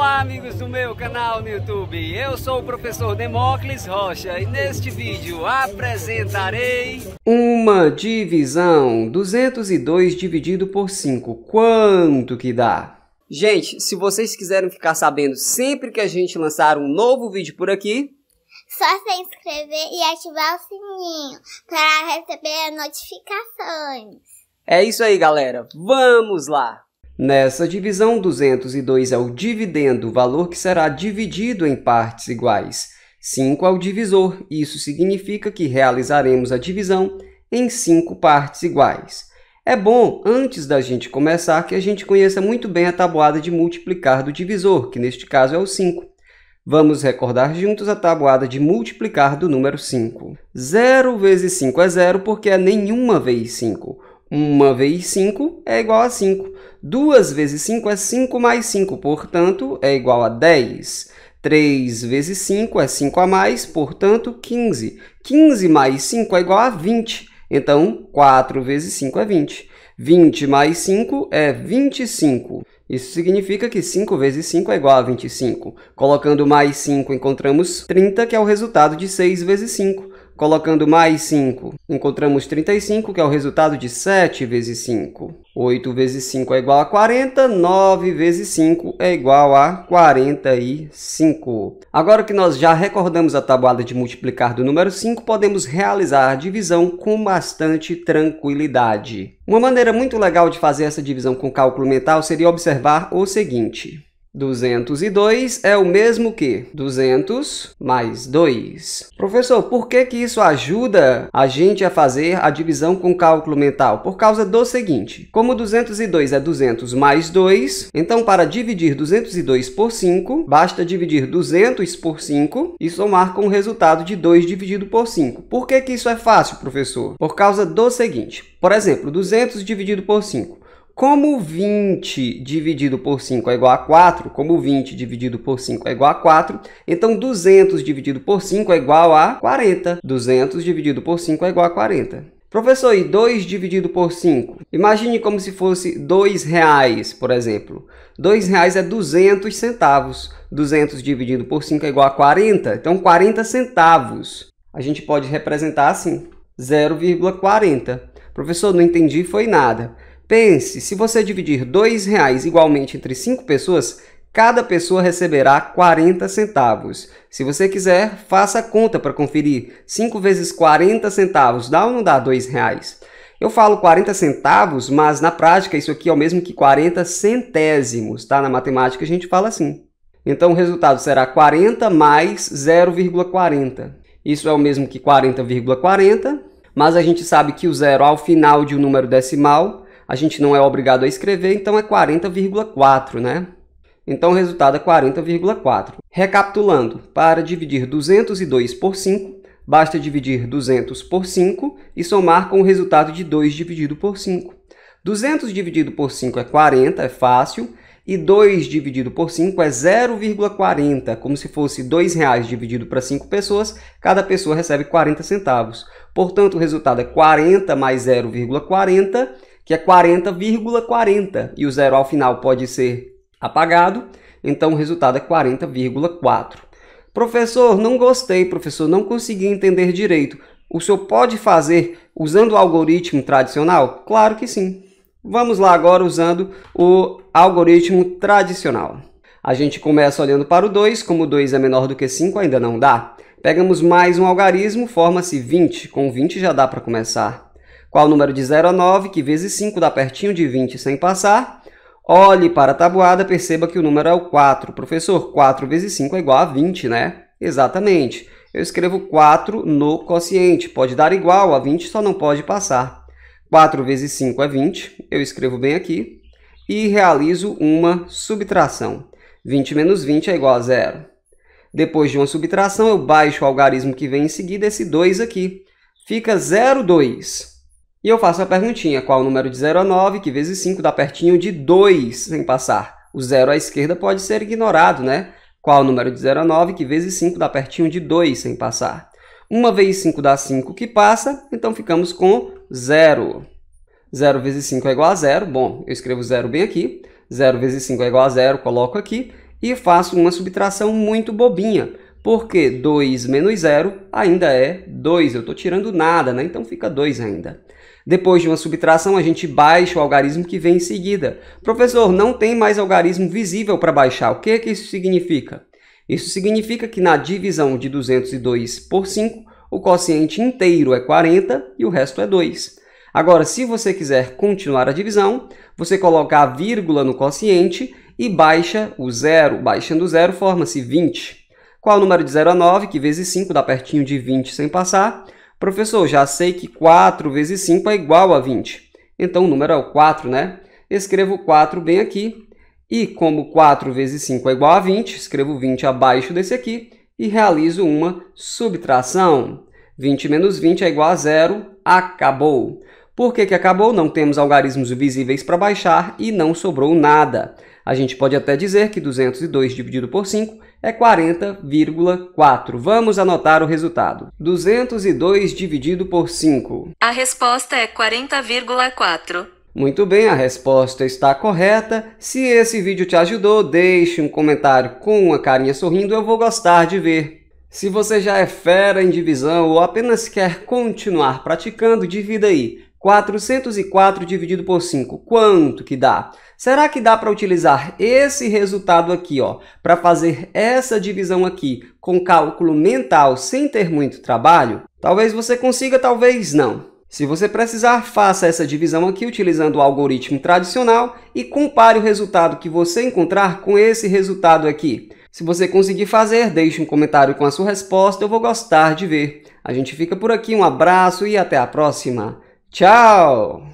Olá amigos do meu canal no YouTube, eu sou o professor Demócles Rocha e neste vídeo apresentarei uma divisão, 202 dividido por 5, quanto que dá? Gente, se vocês quiserem ficar sabendo sempre que a gente lançar um novo vídeo por aqui, só se inscrever e ativar o sininho para receber notificações. É isso aí, galera. Vamos lá! Nessa divisão, 202 é o dividendo, valor que será dividido em partes iguais. 5 é o divisor, isso significa que realizaremos a divisão em 5 partes iguais. É bom, antes da gente começar, que a gente conheça muito bem a tabuada de multiplicar do divisor, que neste caso é o 5. Vamos recordar juntos a tabuada de multiplicar do número 5. 0 vezes 5 é 0 porque é nenhuma vez 5. 1 vezes 5 é igual a 5. 2 vezes 5 é 5 mais 5, portanto, é igual a 10. 3 vezes 5 é 5 a mais, portanto, 15. 15 mais 5 é igual a 20, então 4 vezes 5 é 20. 20 mais 5 é 25. Isso significa que 5 vezes 5 é igual a 25. Colocando mais 5, encontramos 30, que é o resultado de 6 vezes 5. Colocando mais 5, encontramos 35, que é o resultado de 7 vezes 5. 8 vezes 5 é igual a 40, 9 vezes 5 é igual a 45. Agora que nós já recordamos a tabuada de multiplicar do número 5, podemos realizar a divisão com bastante tranquilidade. Uma maneira muito legal de fazer essa divisão com cálculo mental seria observar o seguinte. 202 é o mesmo que 200 mais 2. Professor, por que, que isso ajuda a gente a fazer a divisão com cálculo mental? Por causa do seguinte, como 202 é 200 mais 2, então para dividir 202 por 5, basta dividir 200 por 5 e somar com o resultado de 2 dividido por 5. Por que, que isso é fácil, professor? Por causa do seguinte, por exemplo, 200 dividido por 5. Como 20 dividido por 5 é igual a 4, como 20 dividido por 5 é igual a 4, então 200 dividido por 5 é igual a 40. 200 dividido por 5 é igual a 40. Professor, e 2 dividido por 5? Imagine como se fosse 2 reais, por exemplo. 2 reais é 200 centavos. 200 dividido por 5 é igual a 40, então 40 centavos. A gente pode representar assim, 0,40. Professor, não entendi, foi nada. Pense, se você dividir R$ reais igualmente entre cinco pessoas, cada pessoa receberá 40 centavos. Se você quiser, faça a conta para conferir. 5 vezes 40 centavos dá ou não dá R$ reais? Eu falo 40 centavos, mas na prática isso aqui é o mesmo que 40 centésimos, tá? Na matemática a gente fala assim. Então o resultado será 40 mais 0,40. Isso é o mesmo que 40,40, ,40, mas a gente sabe que o zero ao final de um número decimal a gente não é obrigado a escrever, então é 40,4, né? Então o resultado é 40,4. Recapitulando, para dividir 202 por 5, basta dividir 200 por 5 e somar com o resultado de 2 dividido por 5. 200 dividido por 5 é 40, é fácil, e 2 dividido por 5 é 0,40, como se fosse R$ reais dividido para 5 pessoas, cada pessoa recebe 40 centavos. Portanto, o resultado é 40 mais 0,40 que é 40,40 40, e o zero ao final pode ser apagado, então o resultado é 40,4. Professor, não gostei, professor, não consegui entender direito. O senhor pode fazer usando o algoritmo tradicional? Claro que sim. Vamos lá agora usando o algoritmo tradicional. A gente começa olhando para o 2, como 2 é menor do que 5, ainda não dá. Pegamos mais um algarismo, forma-se 20. Com 20 já dá para começar qual o número de 0 a 9, que vezes 5 dá pertinho de 20 sem passar. Olhe para a tabuada, perceba que o número é o 4. Professor, 4 vezes 5 é igual a 20, né? Exatamente. Eu escrevo 4 no quociente. Pode dar igual a 20, só não pode passar. 4 vezes 5 é 20. Eu escrevo bem aqui. E realizo uma subtração. 20 menos 20 é igual a zero. Depois de uma subtração, eu baixo o algarismo que vem em seguida, esse 2 aqui. Fica 0,2. E eu faço a perguntinha, qual o número de 0 a 9, que vezes 5 dá pertinho de 2, sem passar. O 0 à esquerda pode ser ignorado, né? Qual o número de 0 a 9, que vezes 5 dá pertinho de 2, sem passar. Uma vez 5 dá 5, que passa, então ficamos com 0. 0 vezes 5 é igual a 0, bom, eu escrevo 0 bem aqui. 0 vezes 5 é igual a 0, coloco aqui. E faço uma subtração muito bobinha, porque 2 menos 0 ainda é 2. Eu estou tirando nada, né? Então fica 2 ainda. Depois de uma subtração, a gente baixa o algarismo que vem em seguida. Professor, não tem mais algarismo visível para baixar. O que, que isso significa? Isso significa que na divisão de 202 por 5, o quociente inteiro é 40 e o resto é 2. Agora, se você quiser continuar a divisão, você coloca a vírgula no quociente e baixa o zero. Baixando o zero, forma-se 20. Qual o número de 0 a 9, que vezes 5 dá pertinho de 20 sem passar? Professor, já sei que 4 vezes 5 é igual a 20. Então, o número é o 4, né? Escrevo 4 bem aqui. E como 4 vezes 5 é igual a 20, escrevo 20 abaixo desse aqui e realizo uma subtração. 20 menos 20 é igual a zero. Acabou. Por que, que acabou? Não temos algarismos visíveis para baixar e não sobrou nada. A gente pode até dizer que 202 dividido por 5 é 40,4. Vamos anotar o resultado. 202 dividido por 5. A resposta é 40,4. Muito bem, a resposta está correta. Se esse vídeo te ajudou, deixe um comentário com uma carinha sorrindo, eu vou gostar de ver. Se você já é fera em divisão ou apenas quer continuar praticando, divida aí 404 dividido por 5, quanto que dá? Será que dá para utilizar esse resultado aqui, ó, para fazer essa divisão aqui com cálculo mental sem ter muito trabalho? Talvez você consiga, talvez não. Se você precisar, faça essa divisão aqui utilizando o algoritmo tradicional e compare o resultado que você encontrar com esse resultado aqui. Se você conseguir fazer, deixe um comentário com a sua resposta, eu vou gostar de ver. A gente fica por aqui, um abraço e até a próxima! Tchau!